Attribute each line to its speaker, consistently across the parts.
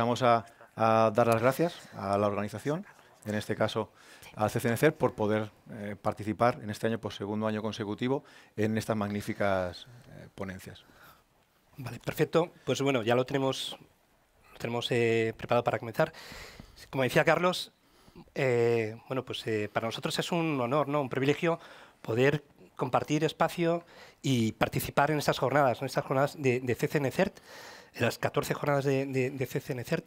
Speaker 1: aprovechamos a, dar las gracias a la organización, en este caso al CCNC, por poder eh, participar en este año por segundo año consecutivo en estas magníficas eh, ponencias. Vale, perfecto. Pues bueno, ya lo tenemos,
Speaker 2: tenemos eh, preparado para comenzar. Como decía Carlos, bueno, pues para nosotros es un honor, ¿no? un privilegio poder compartir espacio y participar en estas jornadas, en estas jornadas de, de CCNCERT, las 14 jornadas de, de, CCNCERT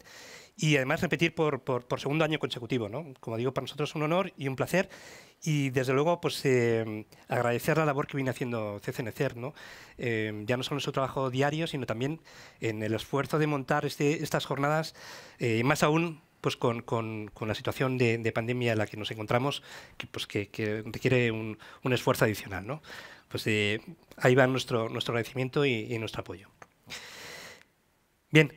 Speaker 2: y además repetir por, segundo año consecutivo. ¿no? Como digo, para nosotros es un honor y un placer y desde luego pues, eh, agradecer la labor que viene haciendo CCNEcert ¿no? Eh, ya no solo en su trabajo diario, sino también en el esfuerzo de montar este, estas jornadas, eh, más aún pues con, con, con, la situación de, pandemia en la que nos encontramos, que, pues que, requiere un, un, esfuerzo adicional. ¿no? Pues eh, ahí va nuestro, nuestro agradecimiento y nuestro apoyo. Bien,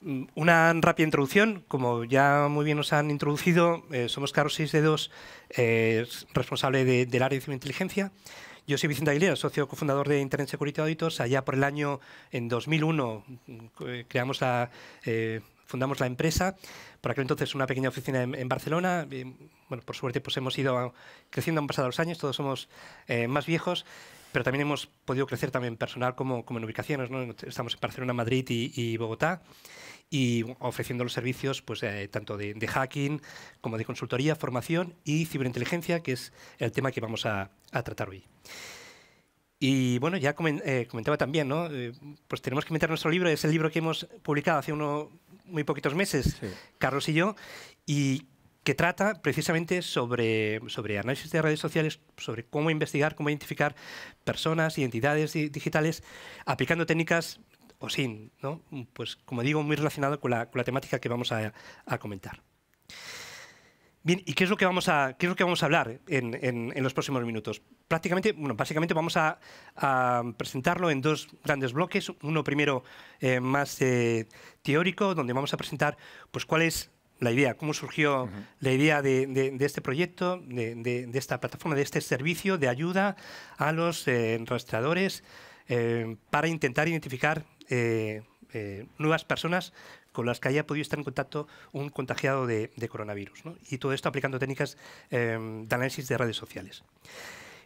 Speaker 2: mm, una rápida introducción. Como ya muy bien nos han introducido, eh, somos Carlos 6 de eh, responsable del área de inteligencia. Yo soy Vicente Aguilera, socio cofundador de Internet Security Auditors. Allá por el año en 2001 eh, creamos la, eh, fundamos la empresa. Por aquel entonces una pequeña oficina en, Barcelona. bueno, por suerte pues hemos ido creciendo, han pasado los años, todos somos más viejos pero también hemos podido crecer también personal como, como en ubicaciones. ¿no? Estamos en Barcelona, Madrid y, Bogotá y ofreciendo los servicios pues, eh, tanto de, hacking como de consultoría, formación y ciberinteligencia, que es el tema que vamos a, tratar hoy. Y bueno, ya eh, comentaba también, ¿no? Eh, pues tenemos que meter nuestro libro, es el libro que hemos publicado hace unos muy poquitos meses, Carlos y yo, y que trata precisamente sobre, sobre análisis de redes sociales, sobre cómo investigar, cómo identificar personas, identidades digitales, aplicando técnicas o sin, ¿no? pues como digo, muy relacionado con la, con la temática que vamos a, comentar. Bien, ¿y qué es lo que vamos a, qué que vamos a hablar en, los próximos minutos? Prácticamente, bueno, básicamente vamos a, presentarlo en dos grandes bloques. Uno primero eh, más eh, teórico, donde vamos a presentar pues, cuál es la idea, cómo surgió la idea de, este proyecto, de, esta plataforma, de este servicio de ayuda a los eh, rastreadores eh, para intentar identificar eh, nuevas personas con las que haya podido estar en contacto un contagiado de, coronavirus. Y todo esto aplicando técnicas de análisis de redes sociales.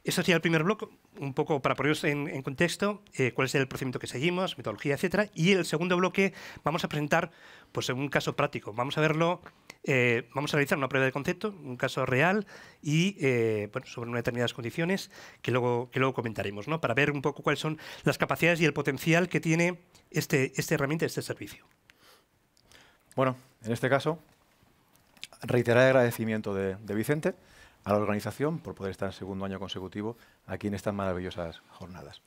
Speaker 2: Eso sería el primer bloque, un poco para poneros en, contexto eh, cuál es el procedimiento que seguimos, metodología, etcétera. Y el segundo bloque vamos a presentar pues, un caso práctico. Vamos a verlo, eh, vamos a realizar una prueba de concepto, un caso real y eh, bueno, sobre unas determinadas condiciones que luego, que luego comentaremos, ¿no? para ver un poco cuáles son las capacidades y el potencial que tiene este, esta herramienta, este servicio.
Speaker 1: Bueno, en este caso, reiterar el agradecimiento de Vicente a la organización por poder estar en segundo año consecutivo aquí en estas maravillosas jornadas.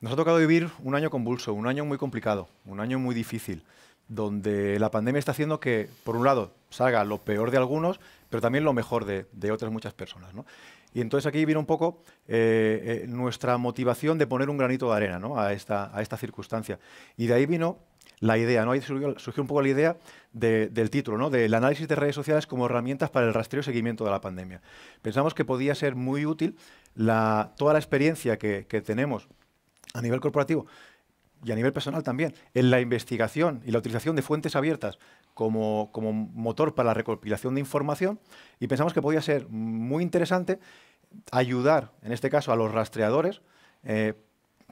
Speaker 1: Nos ha tocado vivir un año convulso, un año muy complicado, un año muy difícil, donde la pandemia está haciendo que, por un lado, salga lo peor de algunos, pero también lo mejor de, otras muchas personas. Y entonces aquí vino un poco eh, eh, nuestra motivación de poner un granito de arena a, esta, a esta circunstancia. Y de ahí vino la idea, ¿no? Ahí surgió, un poco la idea del título, ¿no? Del análisis de redes sociales como herramientas para el rastreo y seguimiento de la pandemia. Pensamos que podía ser muy útil toda la experiencia que, tenemos a nivel corporativo y a nivel personal también, en la investigación y la utilización de fuentes abiertas como, motor para la recopilación de información y pensamos que podía ser muy interesante ayudar, en este caso, a los rastreadores eh,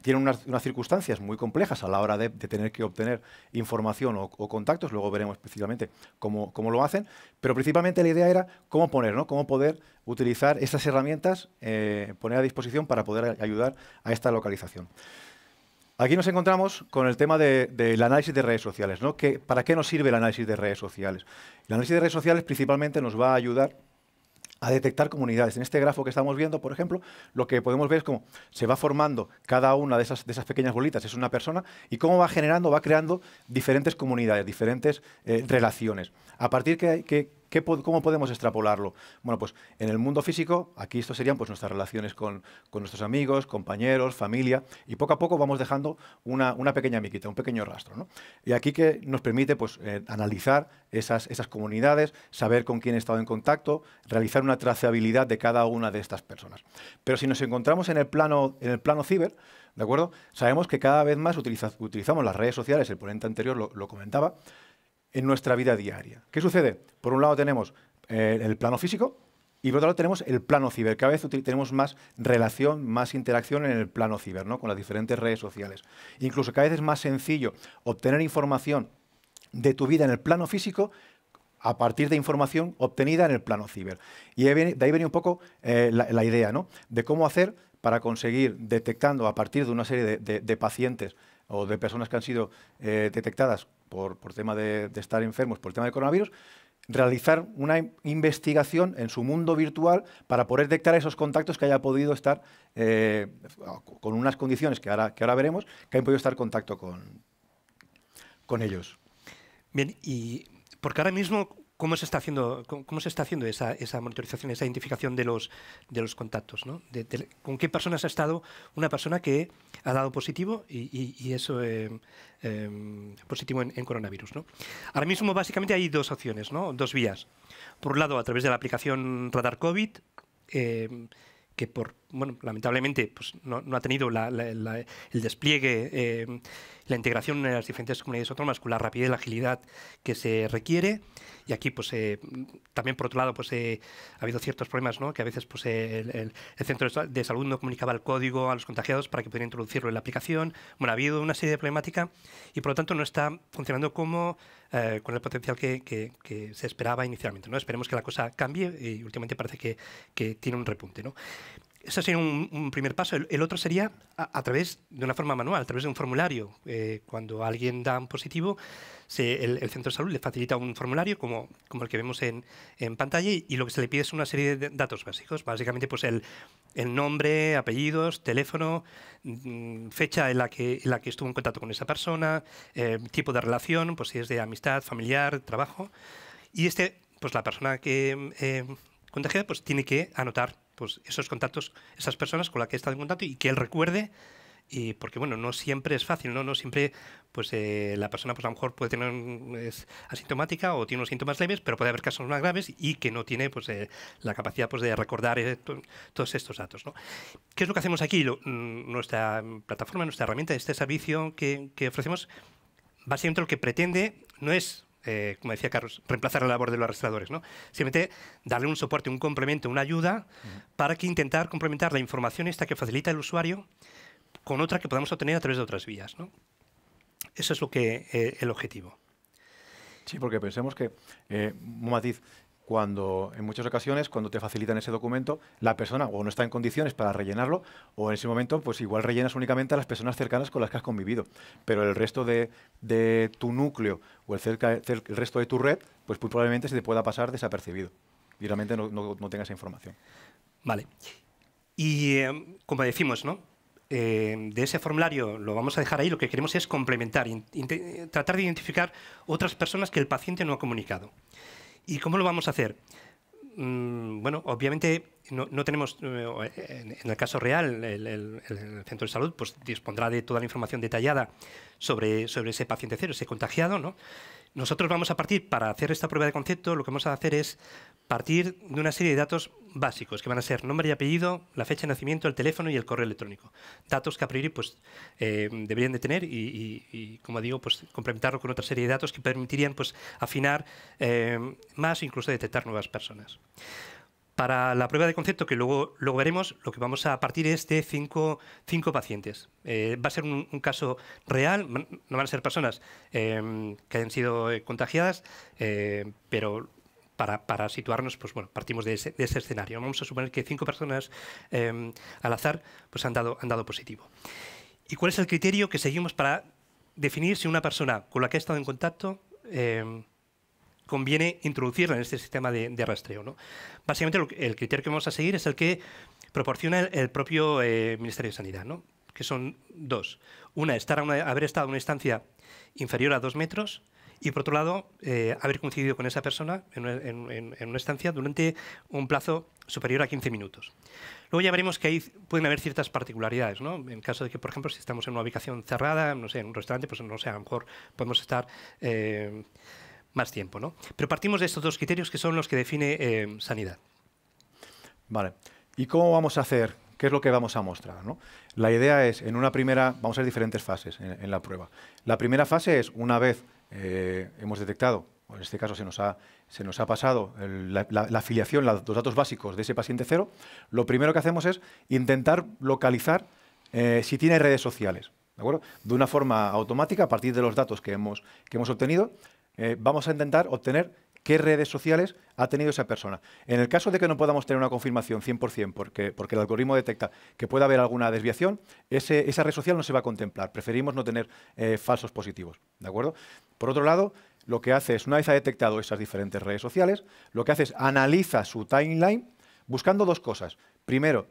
Speaker 1: tienen unas, circunstancias muy complejas a la hora de, tener que obtener información o, contactos, luego veremos específicamente cómo, lo hacen, pero principalmente la idea era cómo poner, cómo poder utilizar estas herramientas, eh, poner a disposición para poder ayudar a esta localización. Aquí nos encontramos con el tema del análisis de redes sociales. ¿no? ¿Para qué nos sirve el análisis de redes sociales? El análisis de redes sociales principalmente nos va a ayudar a detectar comunidades. En este grafo que estamos viendo, por ejemplo, lo que podemos ver es cómo se va formando cada una de esas, pequeñas bolitas, es una persona, y cómo va generando, va creando diferentes comunidades, diferentes eh, relaciones. A partir que, que, ¿Cómo podemos extrapolarlo? Bueno, pues en el mundo físico, aquí esto serían pues, nuestras relaciones con, nuestros amigos, compañeros, familia, y poco a poco vamos dejando una, pequeña miquita, un pequeño rastro. Y aquí que nos permite pues, eh, analizar esas, comunidades, saber con quién he estado en contacto, realizar una trazabilidad de cada una de estas personas. Pero si nos encontramos en el plano, en el plano ciber, ¿de acuerdo? Sabemos que cada vez más utilizamos las redes sociales, el ponente anterior lo comentaba, en nuestra vida diaria. ¿Qué sucede? Por un lado tenemos eh, el plano físico y por otro lado tenemos el plano ciber. Cada vez tenemos más relación, más interacción en el plano ciber, ¿no? con las diferentes redes sociales. Incluso cada vez es más sencillo obtener información de tu vida en el plano físico a partir de información obtenida en el plano ciber. Y de ahí viene, un poco eh, la, idea de cómo hacer para conseguir, detectando a partir de una serie de, pacientes o de personas que han sido eh, detectadas por, por tema de, estar enfermos, por el tema de coronavirus, realizar una investigación en su mundo virtual para poder detectar esos contactos que haya podido estar eh, con unas condiciones que ahora, que ahora veremos, que hayan podido estar en contacto con, con ellos.
Speaker 2: Bien, y porque ahora mismo, cómo se está haciendo, cómo se está haciendo esa, esa monitorización, esa identificación de los, de los contactos. ¿Con qué personas ha estado una persona que ha dado positivo y, eso eh, eh, positivo en, coronavirus? Ahora mismo básicamente hay dos opciones, ¿no? dos vías. Por un lado, a través de la aplicación Radar COVID, eh, que por bueno, lamentablemente pues, no, ha tenido el despliegue, eh, la integración en las diferentes comunidades autónomas con la rapidez y la agilidad que se requiere. Y aquí, pues, eh, también por otro lado, pues, eh, ha habido ciertos problemas, ¿no? Que a veces, pues, el, centro de salud no comunicaba el código a los contagiados para que pudieran introducirlo en la aplicación. Bueno, ha habido una serie de problemática y, por lo tanto, no está funcionando como con el potencial que, se esperaba inicialmente, ¿no? Esperemos que la cosa cambie y últimamente parece que, tiene un repunte, ¿no? Ese sería un, primer paso. El, otro sería a, través de una forma manual, a través de un formulario. Eh, cuando alguien da un positivo, el, centro de salud le facilita un formulario como, el que vemos en, pantalla y, lo que se le pide es una serie de datos básicos. Básicamente, pues el, nombre, apellidos, teléfono, mm, fecha en la, que, la que estuvo en contacto con esa persona, eh, tipo de relación, pues si es de amistad, familiar, trabajo. Y este, pues la persona que eh, contagiada, pues tiene que anotar pues esos contactos, esas personas con las que he estado en contacto y que él recuerde y porque bueno no siempre es fácil no no siempre pues eh, la persona pues a lo mejor puede tener asintomática o tiene unos síntomas leves pero puede haber casos más graves y que no tiene pues eh, la capacidad pues de recordar eh, todos estos datos qué es lo que hacemos aquí mm, nuestra plataforma nuestra herramienta este servicio que, que ofrecemos básicamente lo que pretende no es eh, como decía Carlos, reemplazar la labor de los arrastradores, Simplemente darle un soporte, un complemento, una ayuda para que intentar complementar la información esta que facilita el usuario con otra
Speaker 1: que podamos obtener a través de otras vías, Eso es lo que eh, el objetivo. Sí, porque pensemos que, eh, cuando en muchas ocasiones cuando te facilitan ese documento la persona o no está en condiciones para rellenarlo o en ese momento pues igual rellenas únicamente a las personas cercanas con las que has convivido pero el resto de, de tu núcleo o el, el, resto de tu red pues probablemente se te pueda pasar desapercibido y realmente no, no, tengas esa información vale y em, como decimos no em, de
Speaker 2: ese formulario lo vamos a dejar ahí lo que queremos es complementar tratar de identificar otras personas que el paciente no ha comunicado ¿Y cómo lo vamos a hacer? Mm, bueno, obviamente no, tenemos, eh, en el caso real, el, centro de salud pues, dispondrá de toda la información detallada sobre, sobre ese paciente cero, ese contagiado, ¿no? Nosotros vamos a partir, para hacer esta prueba de concepto, lo que vamos a hacer es partir de una serie de datos básicos, que van a ser nombre y apellido, la fecha de nacimiento, el teléfono y el correo electrónico. Datos que a priori pues, eh, deberían de tener y, como digo, pues, complementarlo con otra serie de datos que permitirían pues, afinar eh, más e incluso detectar nuevas personas. Para la prueba de concepto, que luego, veremos, lo que vamos a partir es de cinco, pacientes. Eh, va a ser un, caso real, no van a ser personas em, que hayan sido eh, contagiadas, eh, pero para, situarnos, pues bueno, partimos de ese, escenario. Vamos a suponer que cinco personas em, al azar pues han dado positivo. ¿Y cuál es el criterio que seguimos para definir si una persona con la que ha estado en contacto em, conviene introducirla en este sistema de, rastreo. ¿no? Básicamente el criterio que vamos a seguir es el que proporciona el, propio eh, Ministerio de Sanidad, ¿no? que son dos. Una, estar haber estado en una estancia inferior a dos metros y, por otro lado, eh, haber coincidido con esa persona en una, estancia durante un plazo superior a 15 minutos. Luego ya veremos que ahí pueden haber ciertas particularidades, ¿no? En caso de que, por ejemplo, si estamos en una ubicación cerrada, no sé, en un restaurante, pues no sé, a lo mejor podemos estar... Eh,
Speaker 1: más tiempo. ¿no? Pero partimos de estos dos criterios que son los que define eh, sanidad. Vale. ¿Y cómo vamos a hacer? ¿Qué es lo que vamos a mostrar? La idea es, en una primera, vamos a ver diferentes fases en, la prueba. La primera fase es, una vez eh, hemos detectado, o en este caso se nos ha, se nos ha pasado la, afiliación, los datos básicos de ese paciente cero, lo primero que hacemos es intentar localizar eh, si tiene redes sociales. ¿De, acuerdo? de una forma automática, a partir de los datos que hemos, que hemos obtenido, eh, vamos a intentar obtener qué redes sociales ha tenido esa persona. En el caso de que no podamos tener una confirmación 100%, porque, porque el algoritmo detecta que puede haber alguna desviación, esa red social no se va a contemplar. Preferimos no tener eh, falsos positivos. ¿De acuerdo? Por otro lado, lo que hace es, una vez ha detectado esas diferentes redes sociales, lo que hace es analiza su timeline buscando dos cosas. Primero,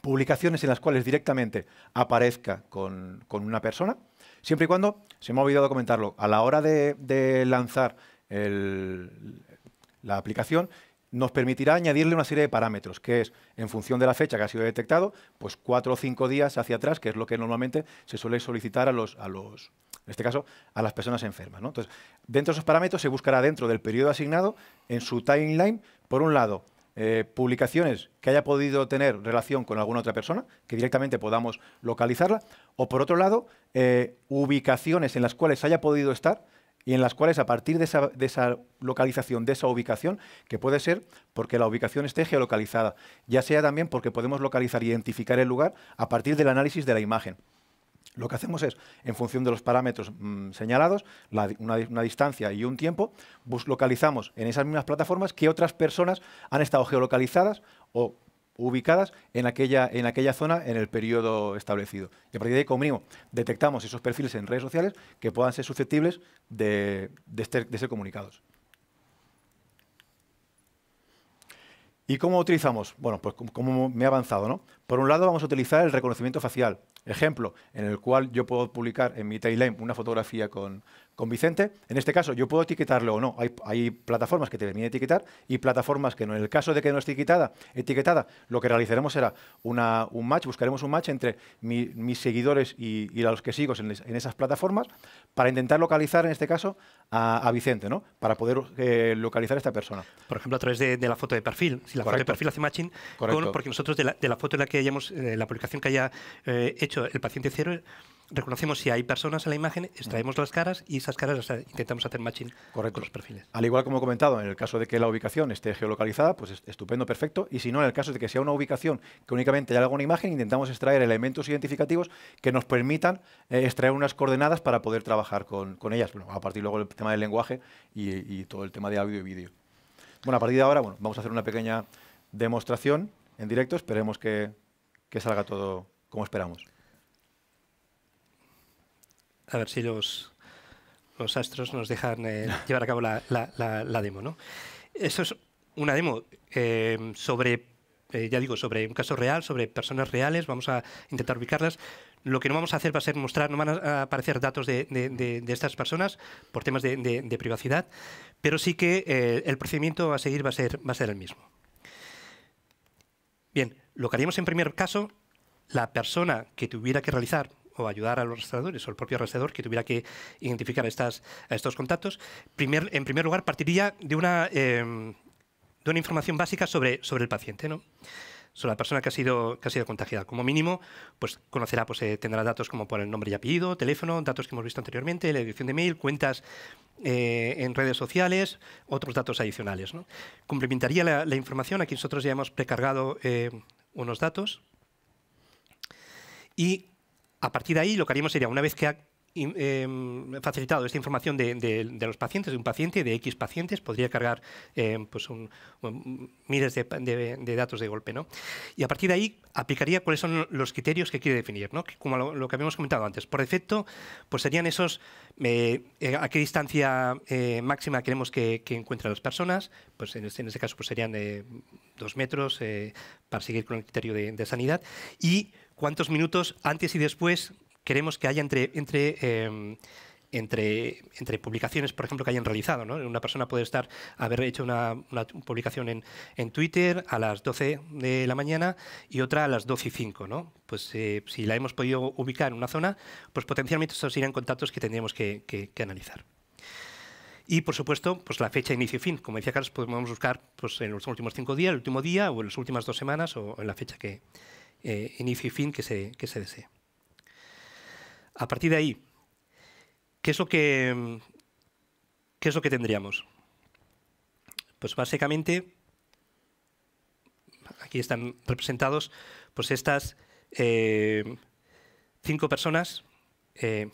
Speaker 1: publicaciones en las cuales directamente aparezca con una persona Siempre y cuando, se me ha olvidado comentarlo, a la hora de, lanzar la aplicación, nos permitirá añadirle una serie de parámetros, que es, en función de la fecha que ha sido detectado, pues cuatro o cinco días hacia atrás, que es lo que normalmente se suele solicitar a los, a los en este caso, a las personas enfermas. Entonces, dentro de esos parámetros se buscará dentro del periodo asignado, en su timeline, por un lado, eh, publicaciones que haya podido tener relación con alguna otra persona, que directamente podamos localizarla, o por otro lado, eh, ubicaciones en las cuales haya podido estar y en las cuales a partir de esa, de esa, localización, de esa ubicación, que puede ser porque la ubicación esté geolocalizada, ya sea también porque podemos localizar e identificar el lugar a partir del análisis de la imagen. Lo que hacemos es, en función de los parámetros mm, señalados, una, distancia y un tiempo, localizamos en esas mismas plataformas qué otras personas han estado geolocalizadas o ubicadas en aquella, en aquella zona en el periodo establecido. Y a partir de ahí, como mínimo, detectamos esos perfiles en redes sociales que puedan ser susceptibles de, ser, de ser comunicados. ¿Y cómo utilizamos? Bueno, pues como me he avanzado, ¿no? Por un lado, vamos a utilizar el reconocimiento facial. Ejemplo, en el cual yo puedo publicar en mi timeline una fotografía con, con Vicente. En este caso, yo puedo etiquetarlo o no. Hay, hay plataformas que te permiten etiquetar y plataformas que no. En el caso de que no esté etiquetada, etiquetada lo que realizaremos será un match, buscaremos un match entre mis seguidores y, a los que sigo en, esas plataformas para intentar localizar, en este caso, a, Vicente, ¿no? Para poder eh, localizar a esta persona.
Speaker 2: Por ejemplo, a través de, la foto de perfil. Si la foto de perfil hace matching, con, porque nosotros de la foto en la que eh, la publicación que haya eh, hecho el paciente cero, reconocemos si hay personas en la imagen, extraemos las caras y esas caras las intentamos hacer matching
Speaker 1: Correcto. con los perfiles. Al igual como he comentado, en el caso de que la ubicación esté geolocalizada, pues estupendo, perfecto. Y si no, en el caso de que sea una ubicación que únicamente haya alguna imagen, intentamos extraer elementos identificativos que nos permitan eh, extraer unas coordenadas para poder trabajar con, ellas. Bueno, a partir luego del tema del lenguaje y, todo el tema de audio y vídeo. Bueno, a partir de ahora, bueno, vamos a hacer una pequeña demostración en directo. Esperemos que que salga todo como esperamos? A ver si los, los astros nos dejan eh,
Speaker 2: llevar a cabo la, demo, ¿no? Eso es una demo eh, sobre, eh, ya digo, sobre un caso real, sobre personas reales, vamos a intentar ubicarlas. Lo que no vamos a hacer va a ser mostrar, no van a aparecer datos de, estas personas por temas de, privacidad, pero sí que el procedimiento a seguir va a ser, va a ser el mismo. Bien, lo que haríamos en primer caso, la persona que tuviera que realizar o ayudar a los rastreadores o el propio restaurador que tuviera que identificar estas, estos contactos, primer, en primer lugar partiría de una, eh, de una información básica sobre, sobre el paciente. ¿no? sobre la persona que ha sido, ha sido contagiada. Como mínimo, pues conocerá, pues eh, tendrá datos como por el nombre y apellido, teléfono, datos que hemos visto anteriormente, la dirección de mail, cuentas eh, en redes sociales, otros datos adicionales. ¿no? Complementaría la, información, aquí nosotros ya hemos precargado eh, unos datos. Y a partir de ahí lo que haríamos sería, una vez que ha Em, facilitado esta información de, los pacientes, de un paciente, de X pacientes, podría cargar em, pues miles de, datos de golpe. ¿no? Y a partir de ahí aplicaría cuáles son los criterios que quiere definir. Como lo, que habíamos comentado antes, por defecto, pues serían esos eh, eh, a qué distancia eh, máxima queremos que, encuentren las personas. Pues en este, en este caso pues serían dos metros para seguir con el criterio de sanidad. Y cuántos minutos antes y después queremos que haya entre, em, entre entre, publicaciones, por ejemplo, que hayan realizado. ¿no? Una persona puede estar, haber hecho una, publicación en, Twitter a las 12 de la mañana y otra a las 12 y 5. Pues eh, si la hemos podido ubicar en una zona, pues potencialmente estos serían contactos que tendríamos que, analizar. Y, por supuesto, pues la fecha inicio y fin. Como decía Carlos, podemos buscar pues, en los últimos cinco días, el último día, o en las últimas dos semanas, o en la fecha que eh, inicio y fin que se, que se desee. A partir de ahí, ¿qué es lo que, qué lo que tendríamos? Pues básicamente, aquí están representados pues estas eh, cinco personas, eh,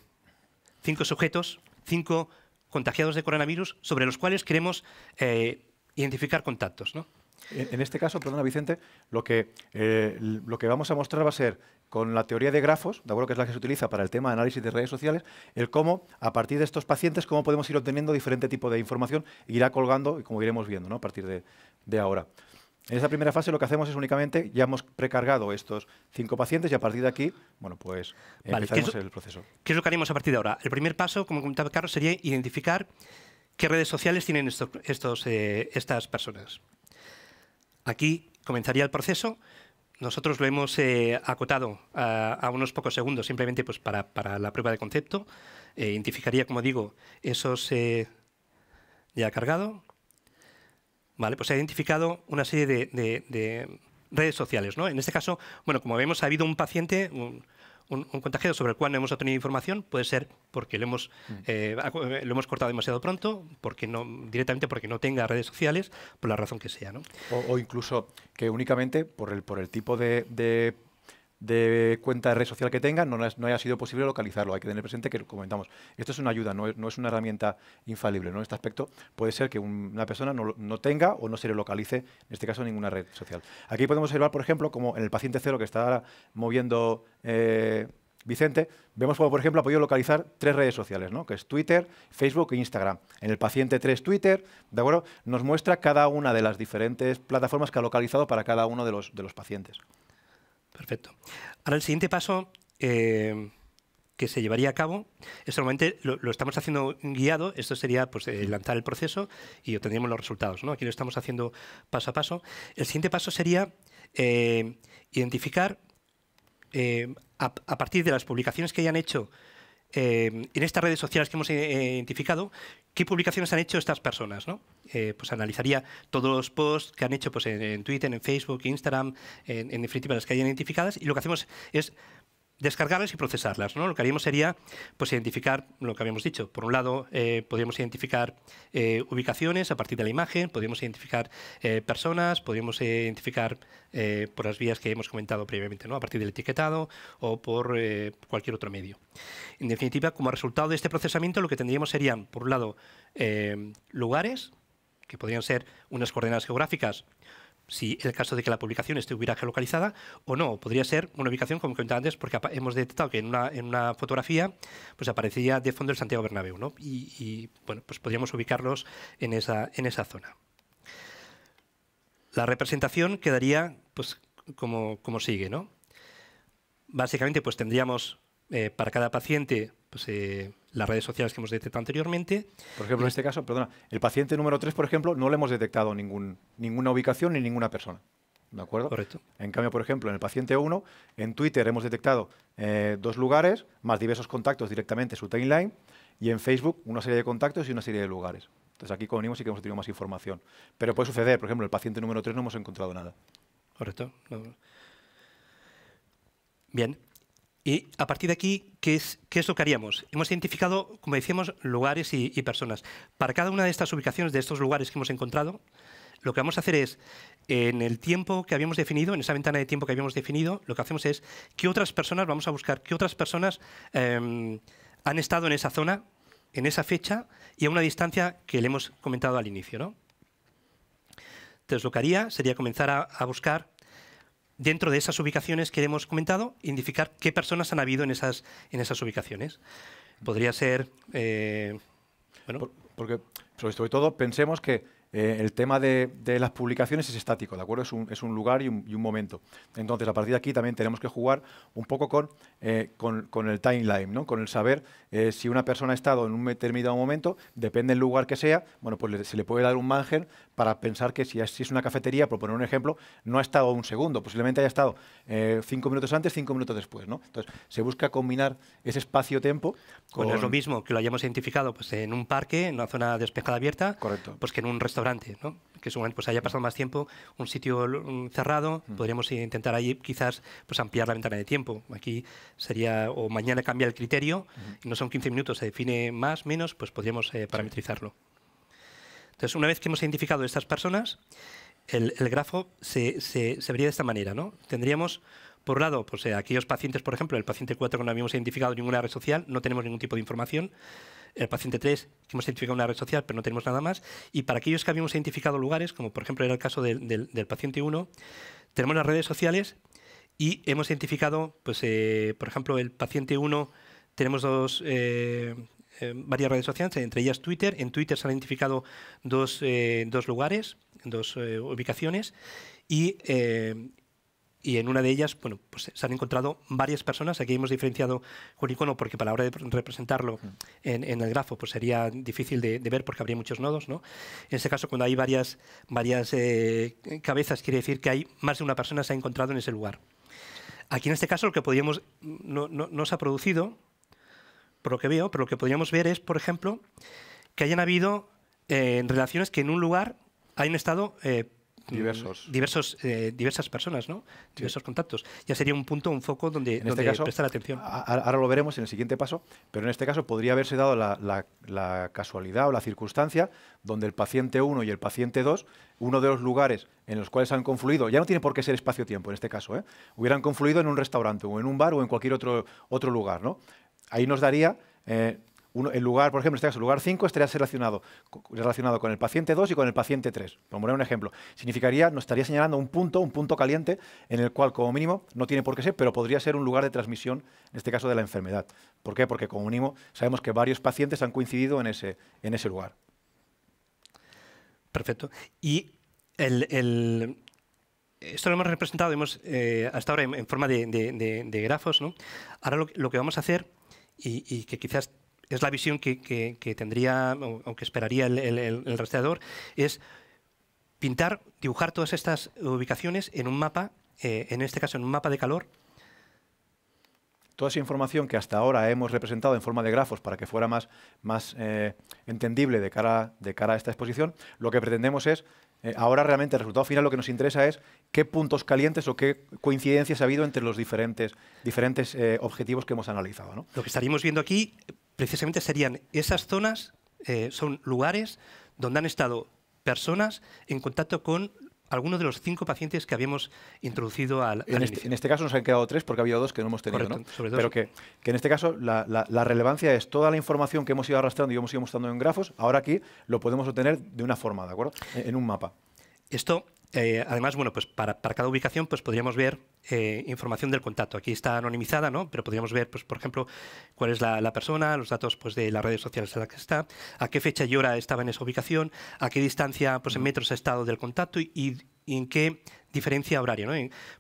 Speaker 2: cinco sujetos, cinco contagiados de coronavirus sobre los cuales queremos eh, identificar contactos.
Speaker 1: ¿no? En, este caso, perdona Vicente, eh, lo que, vamos a mostrar va a ser con la teoría de grafos, de acuerdo que es la que se utiliza para el tema de análisis de redes sociales, el cómo, a partir de estos pacientes, cómo podemos ir obteniendo diferente tipo de información, e irá colgando como iremos viendo a partir de, ahora. En esta primera fase lo que hacemos es únicamente, ya hemos precargado estos cinco pacientes y a partir de aquí, bueno, pues el proceso. ¿Qué es lo que haremos a partir de ahora? El primer paso, como comentaba Carlos, sería identificar qué
Speaker 2: redes sociales tienen estos, eh, estas personas. Aquí comenzaría el proceso. Nosotros lo hemos eh, acotado a, unos pocos segundos, simplemente pues, para, la prueba de concepto. Eh, identificaría, como digo, esos eh, ya cargado. Vale, pues ha identificado una serie de, redes sociales. En este caso, bueno, como vemos, ha habido un paciente, un, un, sobre el cual no hemos obtenido información puede ser porque lo hemos, mm. eh, eh, lo hemos cortado demasiado pronto, porque no, directamente porque no tenga redes sociales, por la razón que sea.
Speaker 1: ¿no? O, incluso que únicamente por el, por el tipo de de cuenta de red social que tenga no, haya sido posible localizarlo. Hay que tener presente que comentamos. Esto es una ayuda, no es, una herramienta infalible. En este aspecto puede ser que una persona no, tenga o no se le localice, en este caso, ninguna red social. Aquí podemos observar, por ejemplo, como en el paciente cero que está ahora moviendo eh, Vicente, vemos como, por ejemplo, ha podido localizar tres redes sociales, ¿no? que es Twitter, Facebook e Instagram. En el paciente 3 Twitter, ¿de Nos muestra cada una de las diferentes plataformas que ha localizado para cada uno de los pacientes. Perfecto. Ahora el siguiente paso eh,
Speaker 2: que se llevaría a cabo, esto normalmente lo, estamos haciendo guiado, esto sería pues, eh, lanzar el proceso y obtendríamos los resultados. Aquí lo estamos haciendo paso a paso. El siguiente paso sería eh, identificar a, partir de las publicaciones que hayan hecho eh, en estas redes sociales que hemos eh, identificado, qué publicaciones han hecho estas personas. Eh, pues analizaría todos los posts que han hecho pues, en, Twitter, en Facebook, Instagram, en, en definitiva las que hayan identificadas. Y lo que hacemos es descargarlas y procesarlas. ¿no? Lo que haríamos sería pues, identificar lo que habíamos dicho. Por un lado, eh, podríamos identificar eh, ubicaciones a partir de la imagen, podríamos identificar eh, personas, podríamos identificar por las vías que hemos comentado previamente, ¿no? a partir del etiquetado o por cualquier otro medio. En definitiva, como resultado de este procesamiento, lo que tendríamos serían, por un lado, lugares, que podrían ser unas coordenadas geográficas, si el caso de que la publicación estuviera geolocalizada o no. Podría ser una ubicación, como comentaba antes, porque hemos detectado que en una, en una fotografía pues aparecía de fondo el Santiago Bernabéu, Y, bueno, pues podríamos ubicarlos en esa, en esa zona. La representación quedaría pues, como, sigue, ¿no? Básicamente, pues tendríamos eh,
Speaker 1: para cada paciente pues, eh, las redes sociales que hemos detectado anteriormente. Por ejemplo, en este caso, perdona, el paciente número 3, por ejemplo, no le hemos detectado ningún, ninguna ubicación ni ninguna persona. ¿De acuerdo? Correcto. En cambio, por ejemplo, en el paciente 1, en Twitter hemos detectado eh, dos lugares, más diversos contactos directamente su timeline, y en Facebook una serie de contactos y una serie de lugares. Entonces aquí con y sí que hemos tenido más información. Pero puede suceder, por ejemplo, el paciente número 3 no hemos encontrado nada. Correcto. Bien, y a partir de aquí,
Speaker 2: ¿qué es, qué lo que haríamos? Hemos identificado, como decíamos, lugares y, personas. Para cada una de estas ubicaciones, de estos lugares que hemos encontrado, lo que vamos a hacer es, en el tiempo que habíamos definido, en esa ventana de tiempo que habíamos definido, lo que hacemos es qué otras personas vamos a buscar, qué otras personas em, han estado en esa zona, en esa fecha y a una distancia que le hemos comentado al inicio. ¿no? Entonces, lo que haría sería comenzar a buscar dentro de esas ubicaciones que hemos comentado, identificar qué personas han habido en esas, en
Speaker 1: esas ubicaciones. Podría ser... Eh, bueno. porque, sobre todo, pensemos que eh, el tema de, las publicaciones es estático, ¿de acuerdo? Es un, lugar y un, momento. Entonces, a partir de aquí también tenemos que jugar un poco con, eh, con, el timeline, ¿no? Con el saber eh, si una persona ha estado en un determinado momento, depende del lugar que sea, bueno, pues se le puede dar un margen para pensar que si es, una cafetería, por poner un ejemplo, no ha estado un segundo, posiblemente haya estado cinco minutos antes, cinco minutos después, ¿no? Entonces, se busca combinar ese espacio-tiempo con... es lo mismo que lo hayamos identificado pues, en un parque, en una zona despejada
Speaker 2: abierta, pues que en un restaurante que pues haya pasado más tiempo, un sitio cerrado, mm. podríamos intentar ahí quizás pues ampliar la ventana de tiempo. Aquí sería, o mañana cambia el criterio, no son 15 minutos, se define más, menos, pues podríamos eh, parametrizarlo. Entonces, una vez que hemos identificado estas personas, el, grafo se, se, vería de esta manera, ¿no? Tendríamos por un lado, pues eh, aquellos pacientes, por ejemplo, el paciente 4 que no habíamos identificado ninguna red social, no tenemos ningún tipo de información el paciente 3 hemos identificado una red social, pero no tenemos nada más. Y para aquellos que habíamos identificado lugares, como por ejemplo era el caso del, del, paciente 1, tenemos las redes sociales y hemos identificado, pues, eh, por ejemplo, el paciente 1, tenemos dos, eh, eh, varias redes sociales, entre ellas Twitter. En Twitter se han identificado dos, dos lugares, dos ubicaciones. Y y en una de ellas, bueno, pues se han encontrado varias personas. Aquí hemos diferenciado un icono porque para la hora de representarlo en, el grafo pues sería difícil de, ver porque habría muchos nodos, ¿no? En este caso, cuando hay varias, varias eh, cabezas, quiere decir que hay más de una persona se ha encontrado en ese lugar. Aquí en este caso lo que podríamos, no, ha producido, por lo que veo, pero lo que podríamos ver es, por ejemplo, que hayan habido eh, relaciones que en un lugar hay un estado eh, Mm, diversos. diversos eh, diversas personas, ¿no? Diversos contactos. Ya sería un punto, un foco donde, en este caso, prestar atención. ahora
Speaker 1: lo veremos en el siguiente paso, pero en este caso podría haberse dado la, casualidad o la circunstancia donde el paciente 1 y el paciente 2, uno de los lugares en los cuales han confluido, ya no tiene por qué ser espacio-tiempo en este caso, ¿eh? hubieran confluido en un restaurante o en un bar o en cualquier otro, otro lugar, ¿no? Ahí nos daría... Eh, el lugar, por ejemplo, en este caso, el lugar 5 estaría relacionado, relacionado con el paciente 2 y con el paciente 3, por poner un ejemplo. Significaría, nos estaría señalando un punto, un punto caliente, en el cual, como mínimo, no tiene por qué ser, pero podría ser un lugar de transmisión, en este caso, de la enfermedad. ¿Por qué? Porque, como mínimo, sabemos que varios pacientes han coincidido en ese, en ese lugar. Perfecto. Y el, esto lo hemos
Speaker 2: representado hemos, eh, hasta ahora en, forma de, de, grafos. Ahora lo, que vamos a hacer, y que quizás es la visión que, tendría o que esperaría el, rastreador, es pintar, dibujar todas estas ubicaciones en un mapa,
Speaker 1: eh, en este caso en un mapa de calor. Toda esa información que hasta ahora hemos representado en forma de grafos para que fuera más, más eh, entendible de cara, de cara a esta exposición, lo que pretendemos es eh, ahora realmente el resultado final lo que nos interesa es qué puntos calientes o qué coincidencias ha habido entre los diferentes, diferentes objetivos que hemos analizado. Lo que estaríamos viendo aquí precisamente serían esas zonas, eh, son lugares
Speaker 2: donde han estado personas en contacto con algunos de los cinco pacientes que habíamos
Speaker 1: introducido al, este, en, este, caso nos han quedado tres porque había dos que no hemos tenido, ¿no? Pero que, en este caso la, relevancia es toda la información que hemos ido arrastrando y hemos ido mostrando en grafos, ahora aquí lo podemos obtener de una forma, ¿de acuerdo? En, en un mapa. Esto eh, además, bueno, pues para, cada ubicación
Speaker 2: pues podríamos ver eh, información del contacto. Aquí está anonimizada, ¿no? Pero podríamos ver, pues, por ejemplo, cuál es la, persona, los datos pues, de las redes sociales en las que está, a qué fecha y hora estaba en esa ubicación, a qué distancia pues, en metros ha estado del contacto en qué diferencia horaria. ¿no?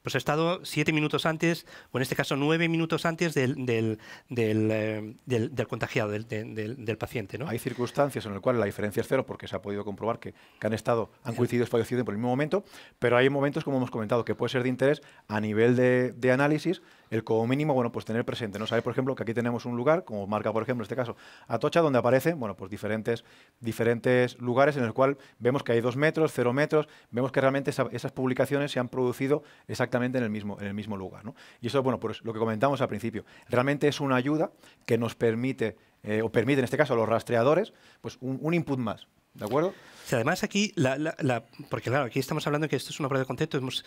Speaker 2: Pues he estado siete minutos antes, o en este caso nueve minutos antes del,
Speaker 1: eh, contagiado, del, paciente. ¿no? Hay circunstancias en las cuales la diferencia es cero, porque se ha podido comprobar que, han estado, han coincidido y fallecido en el mismo momento, pero hay momentos, como hemos comentado, que puede ser de interés a nivel de análisis el como mínimo, bueno, pues tener presente, ¿no? Sabéis, por ejemplo, que aquí tenemos un lugar, como marca, por ejemplo, en este caso, Atocha, donde aparecen, bueno, pues diferentes, diferentes lugares en el cual vemos que hay dos metros, cero metros, vemos que realmente esas publicaciones se han producido exactamente en el mismo, en el mismo lugar, ¿no? Y eso, bueno, pues lo que comentamos al principio, realmente es una ayuda que nos permite eh, o permite en este caso a los rastreadores, pues un, input más. ¿De
Speaker 2: acuerdo? además aquí, la, porque claro, aquí estamos hablando que esto es una prueba de concepto, hemos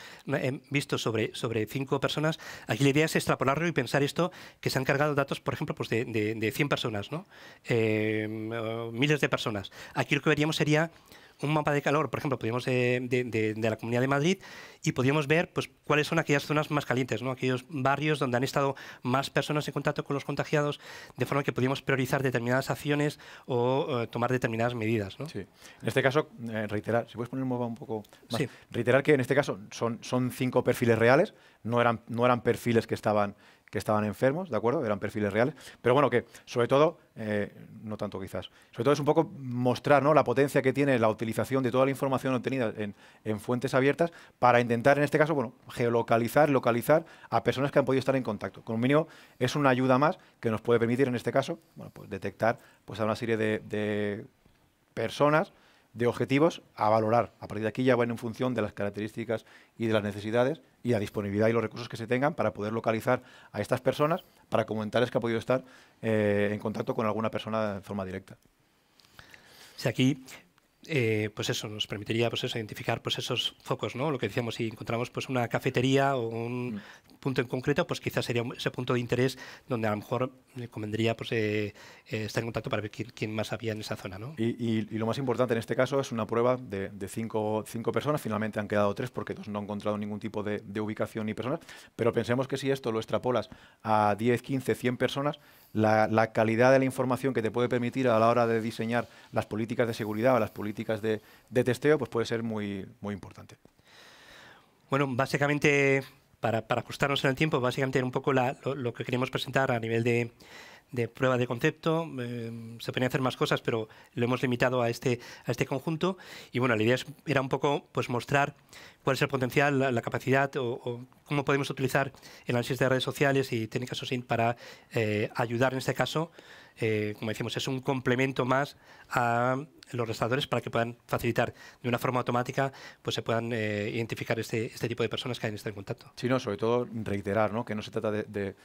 Speaker 2: visto sobre, sobre cinco personas, aquí la idea es extrapolarlo y pensar esto, que se han cargado datos, por ejemplo, pues de, de, 100 personas, ¿no? Eh, miles de personas. Aquí lo que veríamos sería un mapa de calor, por ejemplo, podíamos eh, de, la Comunidad de Madrid y podíamos ver pues, cuáles son aquellas zonas más calientes, ¿no? aquellos barrios donde han estado más personas en contacto con los contagiados, de forma que podíamos priorizar determinadas acciones o tomar determinadas medidas. En
Speaker 1: este caso, eh, reiterar, si puedes poner un un poco reiterar que en este caso son, son cinco perfiles reales, no eran, no eran perfiles que estaban que estaban enfermos, ¿de acuerdo? Eran perfiles reales. Pero bueno, que sobre todo, eh, no tanto quizás, sobre todo es un poco mostrar la potencia que tiene la utilización de toda la información obtenida en, fuentes abiertas para intentar, en este caso, bueno, geolocalizar, localizar a personas que han podido estar en contacto. Con un mínimo es una ayuda más que nos puede permitir, en este caso, bueno, pues detectar pues, a una serie de, de personas de objetivos a valorar. A partir de aquí ya van en función de las características y de las necesidades y la disponibilidad y los recursos que se tengan para poder localizar a estas personas, para comentarles que ha podido estar eh, en contacto con alguna persona de forma directa. Si aquí
Speaker 2: eh, pues eso nos permitiría pues identificar pues esos focos no lo que decíamos si encontramos pues una cafetería o un mm punto en concreto, pues quizás sería ese punto de interés donde a lo mejor me
Speaker 1: convendría pues, eh, eh, estar en contacto para ver quién, más había en esa zona. Y, lo más importante en este caso es una prueba de, cinco, cinco, personas, finalmente han quedado tres porque no han encontrado ningún tipo de, ubicación ni personas, pero pensemos que si esto lo extrapolas a 10, 15, 100 personas, la, calidad de la información que te puede permitir a la hora de diseñar las políticas de seguridad o las políticas de, testeo pues puede ser muy, muy importante. Bueno, básicamente
Speaker 2: para, ajustarnos en el tiempo, básicamente era un poco lo, que queríamos presentar a nivel de, prueba de concepto. Em, se podían hacer más cosas, pero lo hemos limitado a este, a este conjunto. Y bueno, la idea era un poco pues, mostrar cuál es el potencial, la, capacidad o, cómo podemos utilizar el análisis de redes sociales y técnicas OSINT para eh, ayudar en este caso eh, como decimos, es un complemento más a los rastreadores para que puedan facilitar de una forma automática, pues se puedan eh, identificar este, este, tipo de personas que hay en este
Speaker 1: contacto. Sí, no, sobre todo reiterar que no se trata de,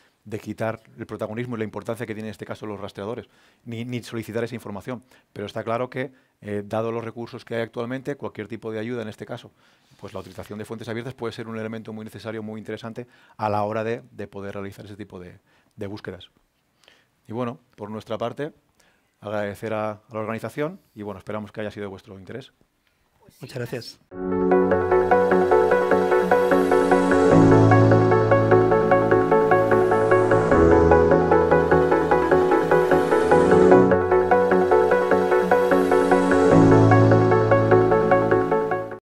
Speaker 1: quitar el protagonismo y la importancia que tienen en este caso los rastreadores, ni, solicitar esa información. Pero está claro que, eh, dado los recursos que hay actualmente, cualquier tipo de ayuda en este caso, pues la utilización de fuentes abiertas puede ser un elemento muy necesario, muy interesante a la hora de, poder realizar ese tipo de búsquedas. Y bueno, por nuestra parte, agradecer a, la organización y bueno, esperamos que haya sido de vuestro interés. Muchas gracias.